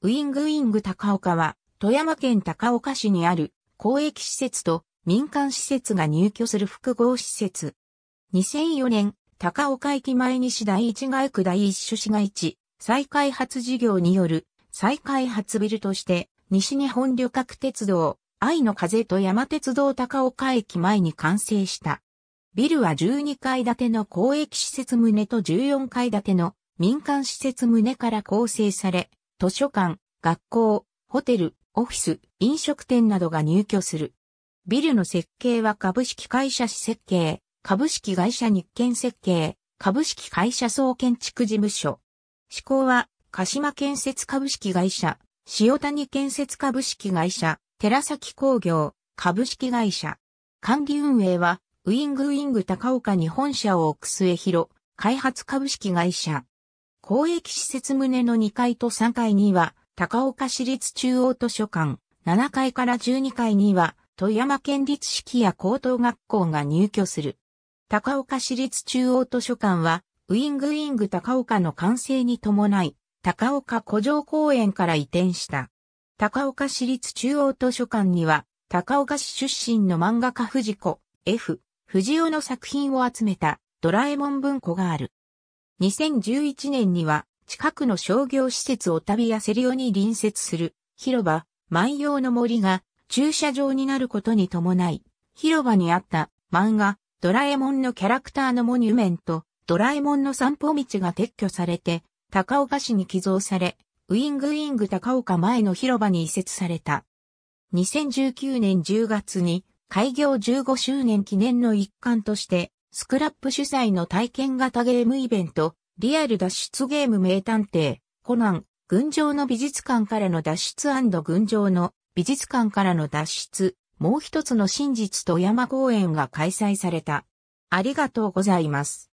ウィングウィング高岡は、富山県高岡市にある公益施設と民間施設が入居する複合施設。2004年、高岡駅前西第一街区第一種市街地、再開発事業による再開発ビルとして、西日本旅客鉄道、愛の風と山鉄道高岡駅前に完成した。ビルは12階建ての公益施設棟と14階建ての民間施設棟から構成され、図書館、学校、ホテル、オフィス、飲食店などが入居する。ビルの設計は株式会社施設計、株式会社日建設計、株式会社総建築事務所。施行は、鹿島建設株式会社、塩谷建設株式会社、寺崎工業、株式会社。管理運営は、ウィングウィング高岡に本社を置く末広、開発株式会社、公益施設棟の2階と3階には、高岡市立中央図書館、7階から12階には、富山県立式や高等学校が入居する。高岡市立中央図書館は、ウィングウィング高岡の完成に伴い、高岡古城公園から移転した。高岡市立中央図書館には、高岡市出身の漫画家藤子、F、藤尾の作品を集めたドラえもん文庫がある。2011年には、近くの商業施設オタビアセリオに隣接する広場、万葉の森が駐車場になることに伴い、広場にあった漫画、ドラえもんのキャラクターのモニュメント、ドラえもんの散歩道が撤去されて、高岡市に寄贈され、ウィングウィング高岡前の広場に移設された。2019年10月に開業15周年記念の一環としてスクラップ主催の体験型ゲームイベント、リアル脱出ゲーム名探偵、コナン、群青の美術館からの脱出群青の美術館からの脱出、もう一つの真実と山公園が開催された。ありがとうございます。